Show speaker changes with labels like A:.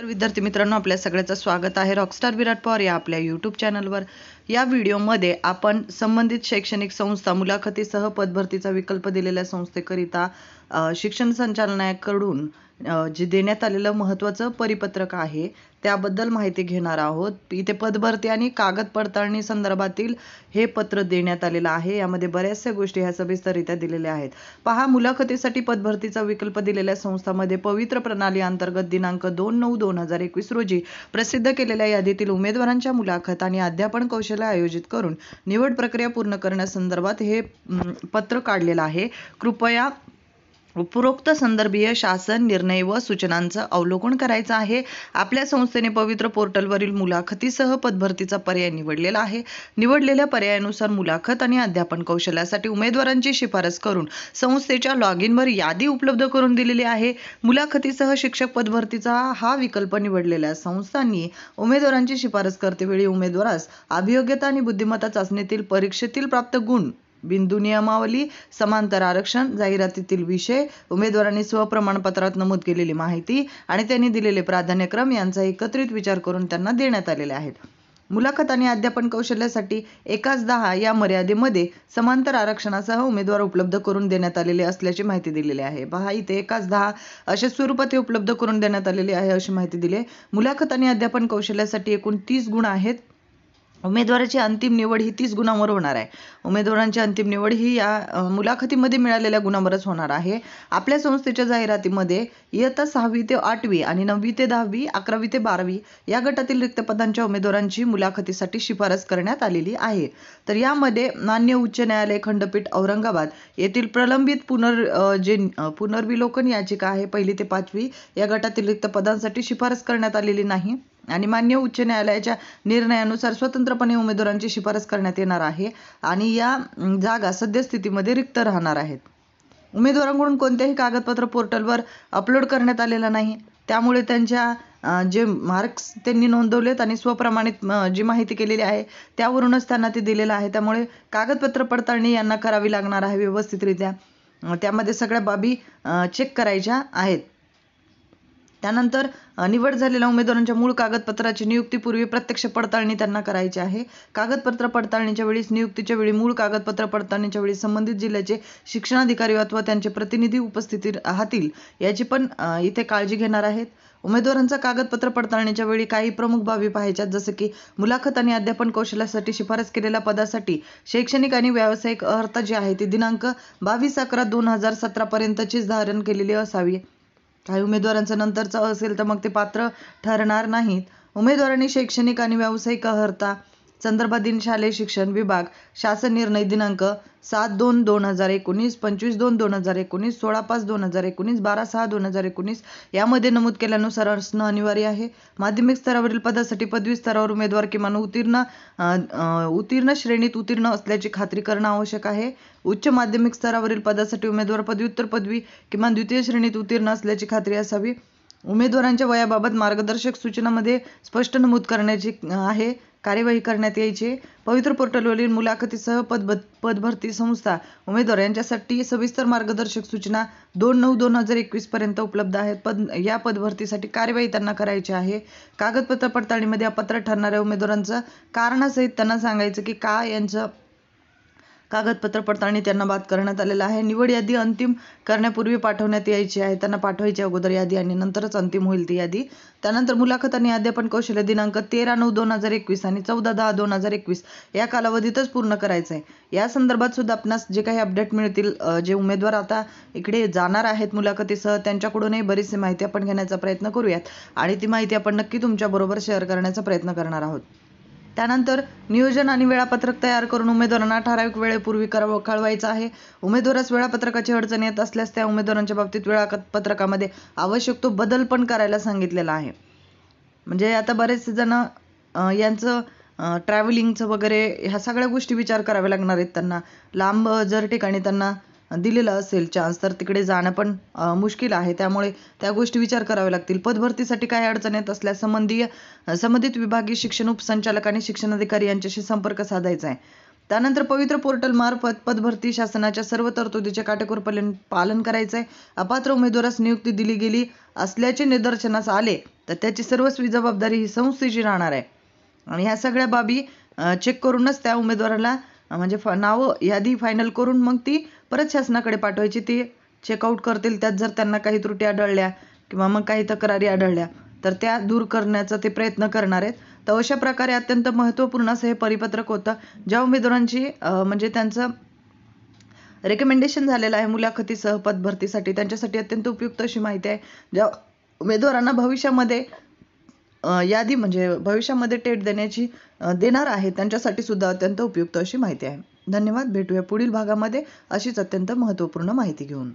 A: तर विद्यार्थी मित्रांनो आपल्या सगळ्याचं स्वागत आहे रॉकस्टार विराट पवार या आपल्या यूट्यूब चॅनलवर या व्हिडिओमध्ये आपण संबंधित शैक्षणिक संस्था मुलाखतीसह पदभरतीचा विकल्प दिलेल्या संस्थेकरिता शिक्षण संचालनाकडून जे देण्यात आलेलं महत्त्वाचं परिपत्रक आहे त्याबद्दल माहिती घेणार आहोत इथे पदभरती आणि कागद पडताळणी संदर्भातील हे पत्र देण्यात आलेलं आहे यामध्ये बऱ्याचशा गोष्टी ह्या सविस्तरित्या दिलेल्या आहेत पहा मुलाखतीसाठी पदभरतीचा विकल्प दिलेल्या संस्थामध्ये पवित्र प्रणाली अंतर्गत दिनांक दोन नऊ दोन हजार एकवीस रोजी प्रसिद्ध केलेल्या यादीतील उमेदवारांच्या मुलाखत आणि अध्यापन कौशल्य परिषदा आयोजित करून निवड प्रक्रिया पूर्ण करण्यासंदर्भात हे पत्र काढलेलं आहे कृपया उपरोक्त संदर्भीय शासन निर्णय व सूचनांचं अवलोकन करायचं आहे आपल्या संस्थेने पवित्र पोर्टलवरील मुलाखतीसह पदभरतीचा पर्याय निवडलेला आहे निवडलेल्या पर्यायानुसार मुलाखत आणि अध्यापन कौशल्यासाठी उमेदवारांची शिफारस करून संस्थेच्या लॉग इनवर यादी उपलब्ध करून दिलेली आहे मुलाखतीसह शिक्षक पदभरतीचा हा विकल्प निवडलेल्या संस्थांनी उमेदवारांची शिफारस करतेवेळी उमेदवारास अभियोग्यता आणि बुद्धिमत्ता चाचणीतील परीक्षेतील प्राप्त गुण बिंदू नियमावली समांतर आरक्षण जाहिरातीतील विषय उमेदवारांनी स्वप्रमाणपत्रात नमूद केलेली माहिती आणि त्यांनी दिलेले प्राधान्यक्रम यांचा एकत्रित विचार करून त्यांना देण्यात आलेले आहेत मुलाखत आणि अध्यापन कौशल्यासाठी एकाच दहा या मर्यादेमध्ये समांतर आरक्षणासह उमेदवार उपलब्ध करून देण्यात आलेले असल्याची माहिती दिलेली आहे पहा इथे एकाच दहा अशा स्वरूपात हे उपलब्ध करून देण्यात आलेले आहे अशी माहिती दिली आहे मुलाखत आणि अध्यापन कौशल्यासाठी एकूण तीस गुण आहेत उमेदवाराची अंतिम निवड ही तीस गुणांवर होणार आहे उमेदवारांची अंतिम निवड ही या मुलाखतीमध्ये मिळालेल्या गुणांवरच होणार आहे आपल्या संस्थेच्या जाहिरातीमध्ये इयत्ता सहावी ते आठवी आणि नववी ते दहावी अकरावी ते बारावी या गटातील रिक्त पदांच्या उमेदवारांची मुलाखतीसाठी शिफारस करण्यात आलेली आहे तर यामध्ये मान्य उच्च न्यायालय खंडपीठ औरंगाबाद येथील प्रलंबित पुनर् जे पुनर्विलोकन याचिका आहे पहिली ते पाचवी या गटातील रिक्त पदांसाठी शिफारस करण्यात आलेली नाही आणि मान्य उच्च न्यायालयाच्या निर्णयानुसार स्वतंत्रपणे उमेदवारांची शिफारस करण्यात येणार आहे आणि या जागा सद्यस्थितीमध्ये रिक्त राहणार आहेत उमेदवारांकडून कोणत्याही कागदपत्र पोर्टलवर अपलोड करण्यात आलेला नाही त्यामुळे त्यांच्या जे मार्क्स त्यांनी नोंदवलेत आणि स्वप्रमाणित जी माहिती केलेली आहे त्यावरूनच त्यांना ते दिलेलं आहे त्यामुळे कागदपत्र पडताळणी यांना करावी लागणार आहे व्यवस्थितरित्या त्यामध्ये सगळ्या बाबी चेक करायच्या आहेत त्यानंतर निवड झालेल्या उमेदवारांच्या मूळ कागदपत्राची नियुक्तीपूर्वी प्रत्यक्ष पडताळणी त्यांना करायची आहे कागदपत्र पडताळणीच्या वेळीस नियुक्तीच्या वेळी मूळ कागदपत्र पडताळणीच्या वेळी संबंधित जिल्ह्याचे शिक्षणाधिकारी अथवा त्यांचे प्रतिनिधी उपस्थिती राहतील याची पण इथे काळजी घेणार आहेत उमेदवारांचा कागदपत्र पडताळणीच्या वेळी काही प्रमुख बाबी पाहायच्यात जसं की मुलाखत आणि अध्यापन कौशल्यासाठी शिफारस केलेल्या पदासाठी शैक्षणिक आणि व्यावसायिक अर्हता जी आहे ती दिनांक बावीस अकरा दोन हजार सतरा धारण केलेली असावी काही उमेदवारांचा नंतरचा असेल तर मग ते पात्र ठरणार नाहीत उमेदवारांनी शैक्षणिक आणि व्यावसायिक अर्हता संदर्भात शालेय शिक्षण विभाग शासन निर्णय दिनांक सात दोन दोन हजार एकोणीस पंचवीस दोन दोन हजार एकोणीस सोळा पाच दोन हजार एकोणीस बारा सहा दोन हजार एकोणीस यामध्ये नमूद केल्यानुसार असणं अनिवार्य आहे माध्यमिक स्तरावरील पदासाठी पदवी स्तरावर उमेदवार किमान उत्तीर्ण उत्तीर्ण श्रेणीत उत्तीर्ण असल्याची खात्री करणं आवश्यक आहे उच्च माध्यमिक स्तरावरील पदासाठी उमेदवार पदव्युत्तर पदवी किमान द्वितीय श्रेणीत उत्तीर्ण असल्याची खात्री असावी उमेदवारांच्या वयाबाबत मार्गदर्शक सूचनामध्ये स्पष्ट नमूद करण्याची आहे कार्यवाही करण्यात यायची पवित्र पोर्टलवरील मुलाखतीसह पद पदभरती संस्था उमेदवार यांच्यासाठी सविस्तर मार्गदर्शक सूचना दोन नऊ दोन हजार एकवीस पर्यंत उपलब्ध आहेत पद या पदभरतीसाठी कार्यवाही त्यांना करायची आहे कागदपत्र पडताळणीमध्ये अपात्र ठरणाऱ्या उमेदवारांचं कारणासहित त्यांना सांगायचं की का यांचं कागदपत्र पडताळणी त्यांना बाद करण्यात आलेला आहे निवड यादी अंतिम करण्यापूर्वी पाठवण्यात यायची आहे त्यांना पाठवायची अगोदर यादी आणि नंतरच अंतिम होईल ती यादी त्यानंतर मुलाखत आणि अध्यापन कौशल्य दिनांक तेरा नऊ दोन हजार एकवीस आणि चौदा दहा दोन हजार एकवीस या कालावधीतच पूर्ण करायचं आहे या संदर्भात सुद्धा आपणास जे काही अपडेट मिळतील जे उमेदवार आता इकडे जाणार आहेत मुलाखतीसह त्यांच्याकडूनही बरीचशी माहिती आपण घेण्याचा प्रयत्न करूयात आणि ती माहिती आपण नक्की तुमच्याबरोबर शेअर करण्याचा प्रयत्न करणार आहोत त्यानंतर नियोजन आणि वेळापत्रक तयार करून उमेदवारांना ठराविक वेळेपूर्वी करावं कळवायचं आहे उमेदवारास वेळापत्रकाची अडचण येत असल्यास त्या उमेदवारांच्या बाबतीत वेळापत्रकामध्ये आवश्यक तो बदल पण करायला सांगितलेला आहे म्हणजे आता बरेचसे जण यांचं ट्रॅव्हलिंगचं वगैरे ह्या सगळ्या गोष्टी विचार कराव्या लागणार आहेत त्यांना लांब जर ठिकाणी त्यांना दिलेलं असेल चान्स तर तिकडे जाणं पण मुश्किल आहे त्यामुळे त्या गोष्टी विचार करावे लागतील पदभरतीसाठी काय अडचण येत असल्यास संबंधीय संबंधित विभागीय शिक्षण उपसंचालक आणि शिक्षण अधिकारी यांच्याशी संपर्क साधायचा आहे त्यानंतर पवित्र पोर्टल मार्फत पदभरती शासनाच्या सर्व तरतुदीचे काटेकोर पालन करायचे आहे अपात्र उमेदवारास नियुक्ती दिली गेली असल्याचे निदर्शनास आले तर त्याची सर्वस्वी जबाबदारी ही संस्थेची राहणार आहे आणि ह्या सगळ्या बाबी चेक करूनच त्या उमेदवाराला म्हणजे नावं यादी फायनल करून मग ती परत शासनाकडे पाठवायची ती चेकआउट करतील त्यात जर त्यांना काही त्रुटी आढळल्या किंवा मग काही तक्रारी आढळल्या तर त्या दूर करण्याचा ते प्रयत्न करणार आहेत तर अशा प्रकारे अत्यंत महत्त्वपूर्ण असं हे परिपत्रक होतं ज्या उमेदवारांची म्हणजे त्यांचं रेकमेंडेशन झालेलं आहे मुलाखती सहपद भरतीसाठी त्यांच्यासाठी अत्यंत उपयुक्त अशी माहिती आहे ज्या उमेदवारांना भविष्यामध्ये यादी म्हणजे भविष्यामध्ये टेट देण्याची देणार आहे त्यांच्यासाठी सुद्धा अत्यंत उपयुक्त अशी माहिती आहे धन्यवाद भेटूया पुढील भागामध्ये अशीच अत्यंत महत्त्वपूर्ण माहिती घेऊन